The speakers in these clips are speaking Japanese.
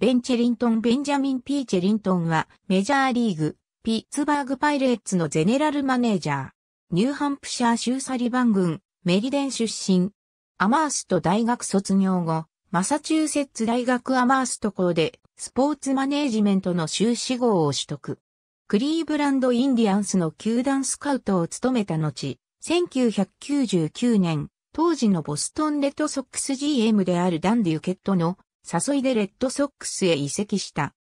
ベン・チェリントン・ベンジャミン・ピー・チェリントンは、メジャーリーグ、ピッツバーグ・パイレーツのゼネラルマネージャー、ニューハンプシャー州サリバン郡、メリデン出身。アマースト大学卒業後、マサチューセッツ大学アマースト校で、スポーツマネージメントの修士号を取得。クリーブランド・インディアンスの球団スカウトを務めた後、1999年、当時のボストンレッドソックス GM であるダン・デュケットの誘いでレッドソックスへ移籍した。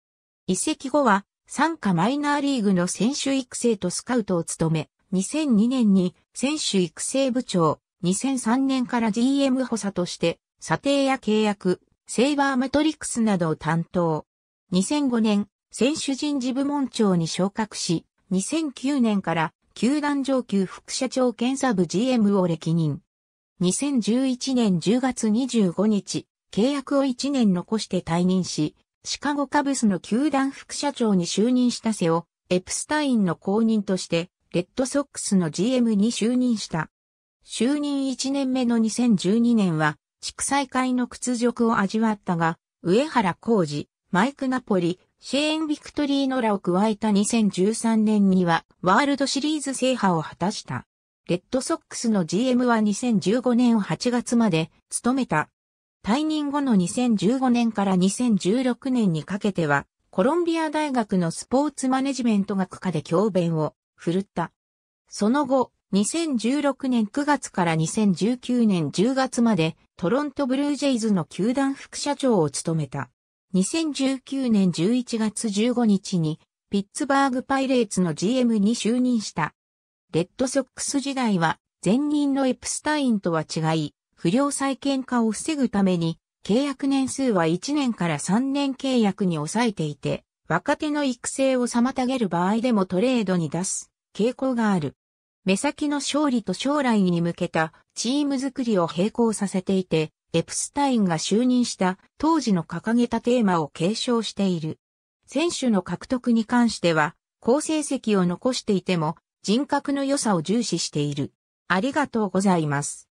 移籍後は、参加マイナーリーグの選手育成とスカウトを務め、2002年に選手育成部長、2003年から GM 補佐として、査定や契約、セイバーマトリックスなどを担当。2005年、選手人事部門長に昇格し、2009年から球団上級副社長検査部 GM を歴任。2011年10月25日、契約を1年残して退任し、シカゴカブスの球団副社長に就任した瀬尾、エプスタインの後任として、レッドソックスの GM に就任した。就任1年目の2012年は、地区再開の屈辱を味わったが、上原浩二、マイク・ナポリ、シェーン・ビクトリー・ノラを加えた2013年には、ワールドシリーズ制覇を果たした。レッドソックスの GM は2015年8月まで務めた。退任後の2015年から2016年にかけては、コロンビア大学のスポーツマネジメント学科で教鞭を振るった。その後、2016年9月から2019年10月までトロントブルージェイズの球団副社長を務めた。2019年11月15日にピッツバーグパイレーツの GM に就任した。レッドソックス時代は前任のエプスタインとは違い、不良債権化を防ぐために、契約年数は1年から3年契約に抑えていて、若手の育成を妨げる場合でもトレードに出す傾向がある。目先の勝利と将来に向けたチーム作りを並行させていて、エプスタインが就任した当時の掲げたテーマを継承している。選手の獲得に関しては、好成績を残していても人格の良さを重視している。ありがとうございます。